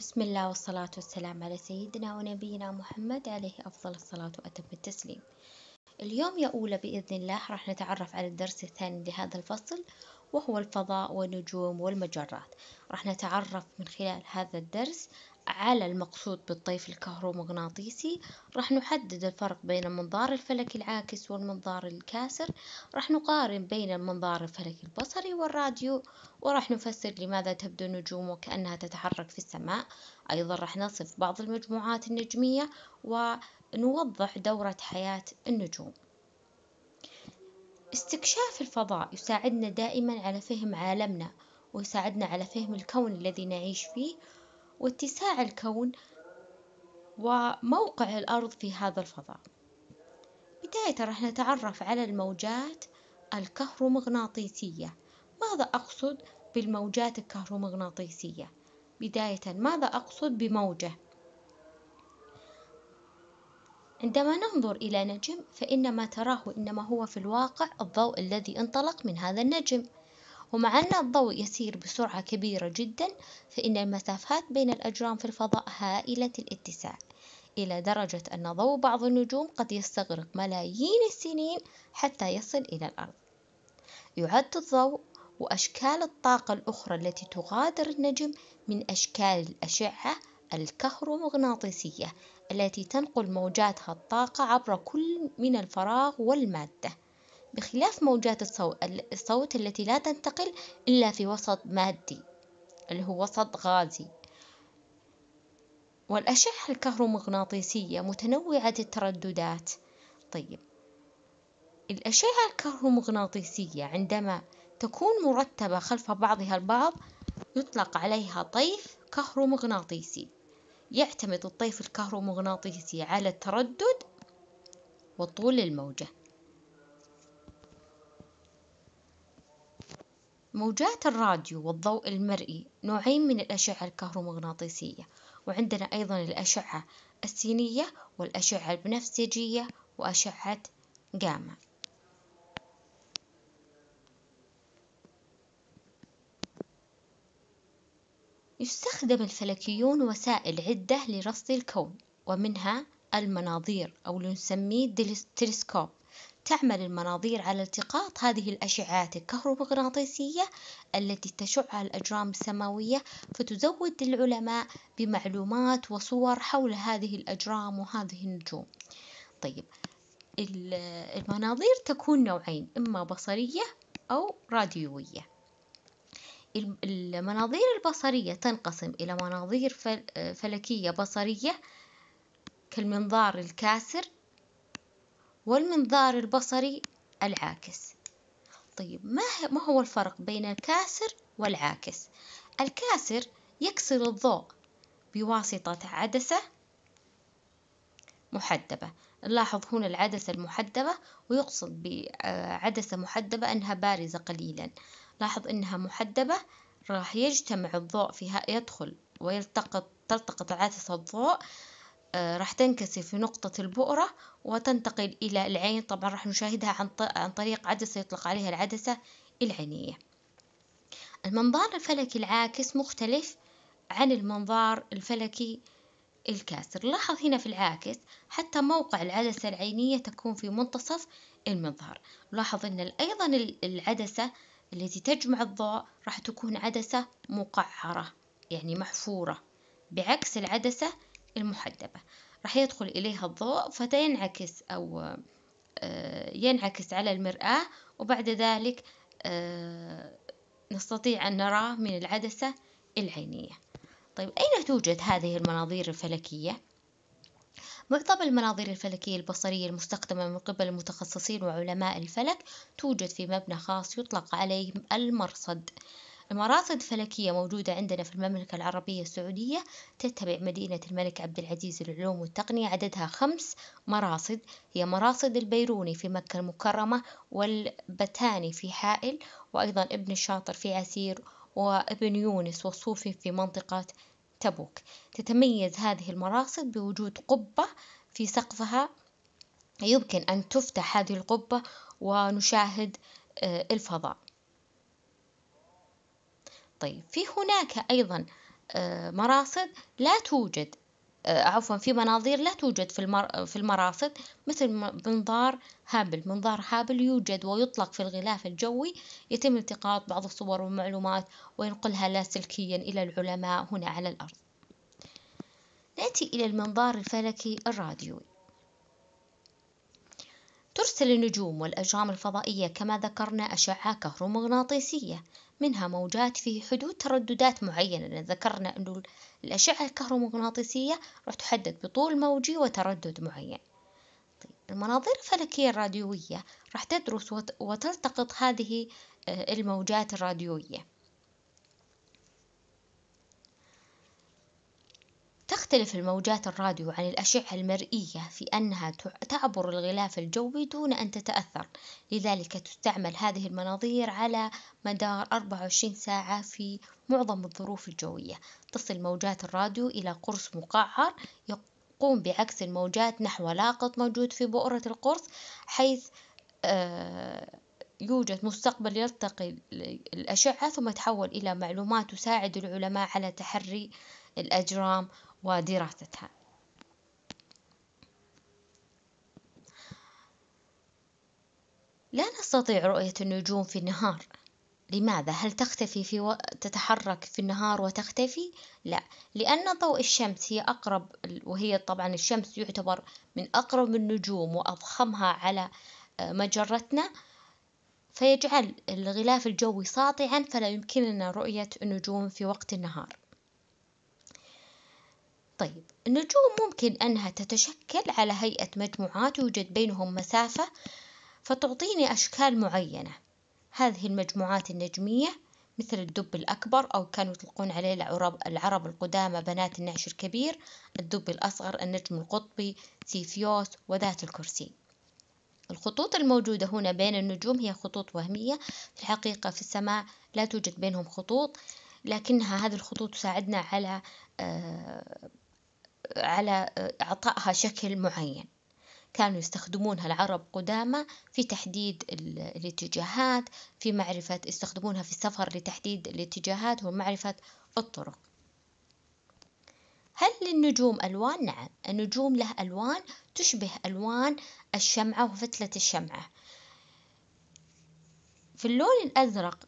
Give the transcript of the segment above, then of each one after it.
بسم الله والصلاة والسلام على سيدنا ونبينا محمد عليه أفضل الصلاة وأتم التسليم اليوم يا أولى بإذن الله راح نتعرف على الدرس الثاني لهذا الفصل وهو الفضاء والنجوم والمجرات راح نتعرف من خلال هذا الدرس على المقصود بالطيف الكهرومغناطيسي راح نحدد الفرق بين المنظار الفلكي العاكس والمنظار الكاسر راح نقارن بين المنظار الفلكي البصري والراديو وراح نفسر لماذا تبدو النجوم وكأنها تتحرك في السماء أيضا راح نصف بعض المجموعات النجمية ونوضح دورة حياة النجوم استكشاف الفضاء يساعدنا دائما على فهم عالمنا ويساعدنا على فهم الكون الذي نعيش فيه واتساع الكون وموقع الأرض في هذا الفضاء بداية راح نتعرف على الموجات الكهرومغناطيسية ماذا أقصد بالموجات الكهرومغناطيسية؟ بداية ماذا أقصد بموجة؟ عندما ننظر إلى نجم فإن ما تراه إنما هو في الواقع الضوء الذي انطلق من هذا النجم ومع أن الضوء يسير بسرعة كبيرة جدا فإن المسافات بين الأجرام في الفضاء هائلة الاتساع إلى درجة أن ضوء بعض النجوم قد يستغرق ملايين السنين حتى يصل إلى الأرض يعد الضوء وأشكال الطاقة الأخرى التي تغادر النجم من أشكال الأشعة الكهرومغناطيسية التي تنقل موجاتها الطاقة عبر كل من الفراغ والمادة بخلاف موجات الصوت التي لا تنتقل إلا في وسط مادي اللي هو وسط غازي والأشعة الكهرومغناطيسية متنوعة الترددات طيب الأشعة الكهرومغناطيسية عندما تكون مرتبة خلف بعضها البعض يطلق عليها طيف كهرومغناطيسي يعتمد الطيف الكهرومغناطيسي على التردد وطول الموجه موجات الراديو والضوء المرئي نوعين من الأشعة الكهرومغناطيسية وعندنا أيضا الأشعة السينية والأشعة البنفسجية وأشعة جاما يستخدم الفلكيون وسائل عدة لرصد الكون ومنها المناظير أو اللي نسميه تلسكوب تعمل المناظير على التقاط هذه الأشعات الكهرومغناطيسية التي تشعها الأجرام السماوية فتزود العلماء بمعلومات وصور حول هذه الأجرام وهذه النجوم طيب المناظير تكون نوعين إما بصرية أو راديوية المناظير البصرية تنقسم إلى مناظير فلكية بصرية كالمنظار الكاسر والمنظار البصري العاكس طيب ما, ما هو الفرق بين الكاسر والعاكس الكاسر يكسر الضوء بواسطة عدسة محدبة نلاحظ هنا العدسة المحدبة ويقصد بعدسة محدبة أنها بارزة قليلا لاحظ أنها محدبة راح يجتمع الضوء فيها يدخل ويلتقط تلتقط العدسة الضوء آه، راح تنكسر في نقطة البؤرة وتنتقل إلى العين طبعا راح نشاهدها عن, عن طريق عدسة يطلق عليها العدسة العينية المنظار الفلكي العاكس مختلف عن المنظار الفلكي الكاسر لاحظ هنا في العاكس حتى موقع العدسة العينية تكون في منتصف المظهر لاحظ أن أيضا العدسة التي تجمع الضوء راح تكون عدسة مقعرة يعني محفورة بعكس العدسة المحدبة راح يدخل إليها الضوء فتنعكس أو آه، ينعكس على المرآة وبعد ذلك آه، نستطيع أن نراه من العدسة العينية طيب أين توجد هذه المناظير الفلكية؟ معظم المناظير الفلكية البصرية المستخدمة من قبل المتخصصين وعلماء الفلك توجد في مبنى خاص يطلق عليه المرصد المراصد الفلكية موجودة عندنا في المملكة العربية السعودية تتبع مدينة الملك عبد العزيز للعلوم والتقنية عددها خمس مراصد هي مراصد البيروني في مكة المكرمة والبتاني في حائل وأيضا ابن الشاطر في عسير وابن يونس والصوفي في منطقة تبوك تتميز هذه المراصد بوجود قبة في سقفها يمكن أن تفتح هذه القبة ونشاهد آه، الفضاء طيب في هناك أيضا آه، مراصد لا توجد آه، عفوا في مناظير لا توجد في, المر... في المراصد مثل منظار هابل منظار هابل يوجد ويطلق في الغلاف الجوي يتم التقاط بعض الصور والمعلومات وينقلها لاسلكيا إلى العلماء هنا على الأرض نأتي إلى المنظار الفلكي الراديوي ترسل النجوم والأجرام الفضائية كما ذكرنا أشعة كهرومغناطيسية منها موجات في حدود ترددات معينة لأن ذكرنا أن الأشعة الكهرومغناطيسية راح تحدد بطول موجي وتردد معين طيب، المناظير الفلكية الراديوية راح تدرس وتلتقط هذه آه، الموجات الراديوية تختلف الموجات الراديو عن الأشعة المرئية في أنها تعبر الغلاف الجوي دون أن تتأثر، لذلك تستعمل هذه المناظير على مدار أربعة وعشرين ساعة في معظم الظروف الجوية، تصل موجات الراديو إلى قرص مقعر يقوم بعكس الموجات نحو لاقط موجود في بؤرة القرص حيث آه، يوجد مستقبل يلتقي الأشعة ثم تحول إلى معلومات تساعد العلماء على تحري الأجرام. ودراستها لا نستطيع رؤية النجوم في النهار لماذا هل تختفي في و... تتحرك في النهار وتختفي لا لأن ضوء الشمس هي أقرب وهي طبعا الشمس يعتبر من أقرب النجوم وأضخمها على آه، مجرتنا فيجعل الغلاف الجوي ساطعا فلا يمكننا رؤية النجوم في وقت النهار طيب النجوم ممكن أنها تتشكل على هيئة مجموعات يوجد بينهم مسافة فتعطيني أشكال معينة، هذه المجموعات النجمية مثل الدب الأكبر أو كانوا يطلقون عليه العرب- العرب القدامى بنات النعش الكبير، الدب الأصغر، النجم القطبي، سيفيوس، وذات الكرسي. الخطوط الموجودة هنا بين النجوم هي خطوط وهمية في الحقيقة في السماء لا توجد بينهم خطوط، لكنها هذه الخطوط تساعدنا على آه، على آه، إعطائها شكل معين كانوا يستخدمونها العرب قدامى في تحديد الاتجاهات في معرفة يستخدمونها في السفر لتحديد الاتجاهات ومعرفة الطرق هل للنجوم ألوان؟ نعم النجوم لها ألوان تشبه ألوان الشمعة وفتلة الشمعة في اللون الأزرق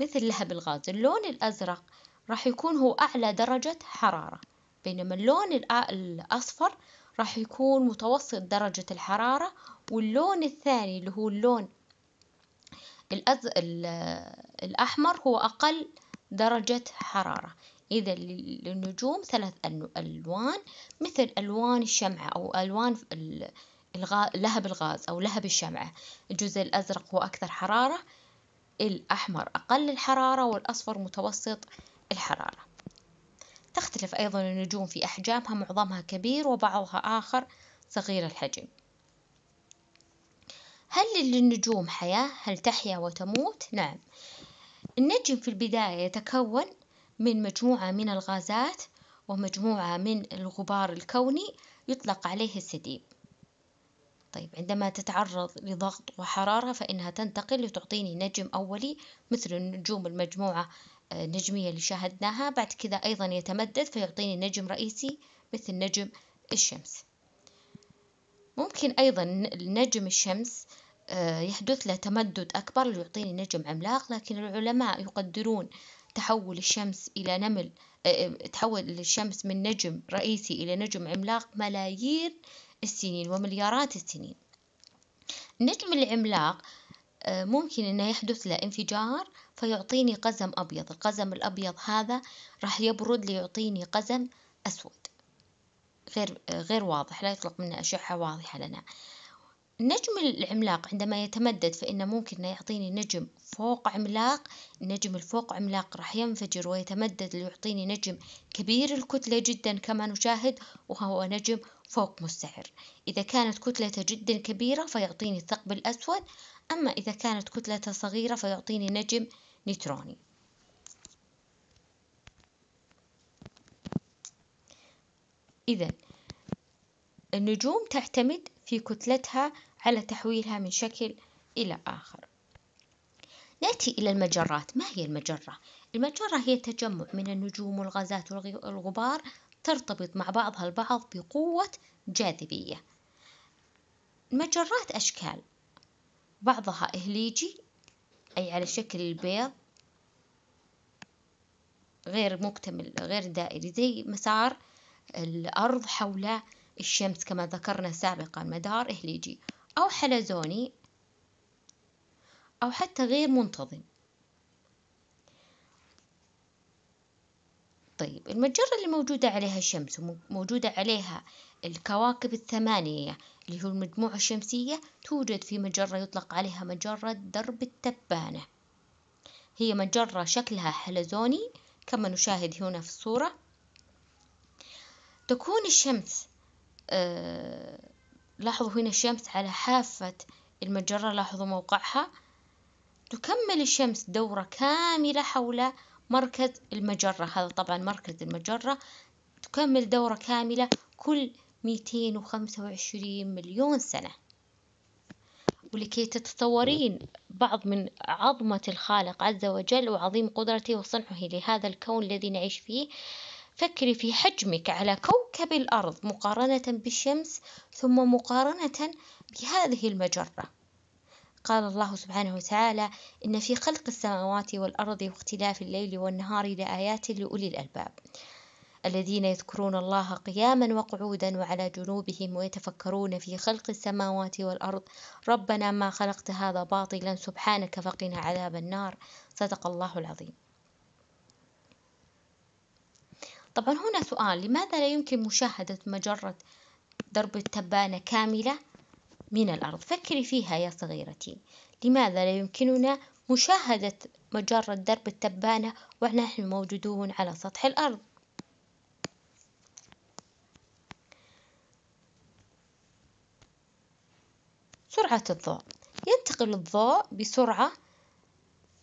مثل لهب الغاز اللون الأزرق راح يكون هو أعلى درجة حرارة بينما اللون الأصفر راح يكون متوسط درجة الحرارة واللون الثاني اللي هو اللون الأز... الأحمر هو أقل درجة حرارة إذا للنجوم ثلاث ألوان مثل ألوان الشمعة أو ألوان الغاز لهب الغاز أو لهب الشمعة الجزء الأزرق هو أكثر حرارة الأحمر أقل الحرارة والأصفر متوسط الحرارة تختلف أيضا النجوم في أحجامها معظمها كبير وبعضها آخر صغير الحجم هل للنجوم حياة؟ هل تحيا وتموت؟ نعم النجم في البداية يتكون من مجموعة من الغازات ومجموعة من الغبار الكوني يطلق عليه السديب طيب عندما تتعرض لضغط وحرارة فإنها تنتقل لتعطيني نجم أولي مثل النجوم المجموعة النجمية آه، اللي شاهدناها بعد كذا أيضا يتمدد فيعطيني نجم رئيسي مثل نجم الشمس ممكن أيضا نجم الشمس آه، يحدث له تمدد أكبر ليعطيني نجم عملاق لكن العلماء يقدرون تحول الشمس إلى نمل آه، تحول الشمس من نجم رئيسي إلى نجم عملاق ملايير السنين ومليارات السنين النجم العملاق آه، ممكن أنه يحدث له انفجار فيعطيني قزم أبيض القزم الأبيض هذا راح يبرد ليعطيني قزم أسود غير, آه، غير واضح لا يطلق منه أشعة واضحة لنا النجم العملاق عندما يتمدد فإنه ممكن أنه يعطيني نجم فوق عملاق النجم الفوق عملاق راح ينفجر ويتمدد ليعطيني نجم كبير الكتلة جدا كما نشاهد وهو نجم فوق مستعر إذا كانت كتلته جدا كبيرة فيعطيني الثقب الأسود أما إذا كانت كتلته صغيرة فيعطيني نجم نيتروني إذا النجوم تعتمد في كتلتها على تحويلها من شكل إلى آخر نأتي إلى المجرات ما هي المجرة؟ المجرة هي تجمع من النجوم والغازات والغبار ترتبط مع بعضها البعض بقوة جاذبية المجرات أشكال بعضها إهليجي أي على شكل البيض غير مكتمل غير دائري زي مسار الأرض حول الشمس كما ذكرنا سابقا مدار إهليجي أو حلزوني أو حتى غير منتظم المجرة اللي موجودة عليها الشمس وموجودة عليها الكواكب الثمانية اللي هو المجموعة الشمسية توجد في مجرة يطلق عليها مجرة درب التبانة هي مجرة شكلها حلزوني كما نشاهد هنا في الصورة تكون الشمس آه لاحظوا هنا الشمس على حافة المجرة لاحظوا موقعها تكمل الشمس دورة كاملة حول مركز المجرة هذا طبعا مركز المجرة تكمل دورة كاملة كل 225 مليون سنة ولكي تتصورين بعض من عظمة الخالق عز وجل وعظيم قدرته وصنعه لهذا الكون الذي نعيش فيه فكري في حجمك على كوكب الأرض مقارنة بالشمس ثم مقارنة بهذه المجرة قال الله سبحانه وتعالى إن في خلق السماوات والأرض واختلاف الليل والنهار لآيات لأولي الألباب الذين يذكرون الله قياما وقعودا وعلى جنوبهم ويتفكرون في خلق السماوات والأرض ربنا ما خلقت هذا باطلا سبحانك فقنا عذاب النار صدق الله العظيم طبعا هنا سؤال لماذا لا يمكن مشاهدة مجرة درب التبانة كاملة من الأرض فكري فيها يا صغيرتي لماذا لا يمكننا مشاهدة مجرة درب التبانة ونحن موجودون على سطح الأرض سرعة الضوء ينتقل الضوء بسرعة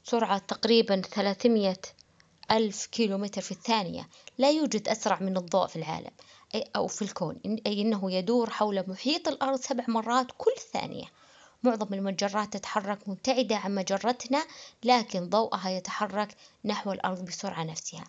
سرعة تقريبا 300 ألف كيلومتر في الثانية لا يوجد أسرع من الضوء في العالم أو في الكون أي أنه يدور حول محيط الأرض سبع مرات كل ثانية معظم المجرات تتحرك مبتعدة عن مجرتنا لكن ضوءها يتحرك نحو الأرض بسرعة نفسها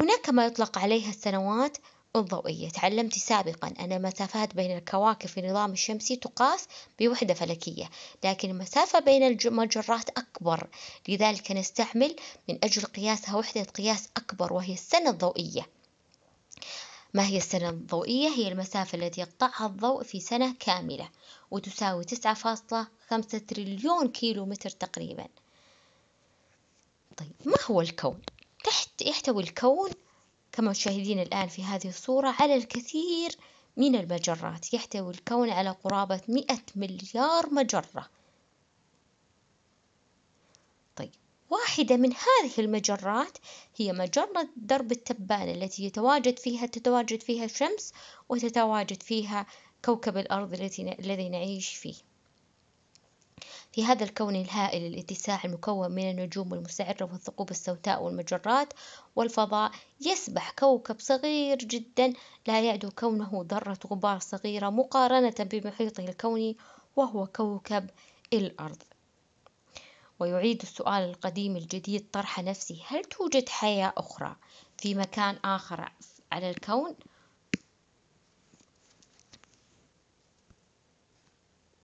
هناك ما يطلق عليها السنوات الضوئية تعلمت سابقا أن المسافات بين الكواكب في النظام الشمسي تقاس بوحدة فلكية لكن المسافة بين المجرات أكبر لذلك نستعمل من أجل قياسها وحدة قياس أكبر وهي السنة الضوئية ما هي السنة الضوئية؟ هي المسافة التي يقطعها الضوء في سنة كاملة وتساوي تسعة فاصلة خمسة تريليون كيلو متر تقريبا طيب ما هو الكون؟ تحت يحتوي الكون كما تشاهدين الآن في هذه الصورة على الكثير من المجرات يحتوي الكون على قرابة مئة مليار مجرة واحدة من هذه المجرات هي مجرة درب التبانة التي يتواجد فيها تتواجد فيها الشمس وتتواجد فيها كوكب الأرض التي الذي نعيش فيه. في هذا الكون الهائل الاتساع المكون من النجوم المستعرة والثقوب السوداء والمجرات والفضاء يسبح كوكب صغير جدا لا يعدو كونه ذرة غبار صغيرة مقارنة بمحيطه الكوني وهو كوكب الأرض. ويعيد السؤال القديم الجديد طرح نفسي هل توجد حياة أخرى في مكان آخر على الكون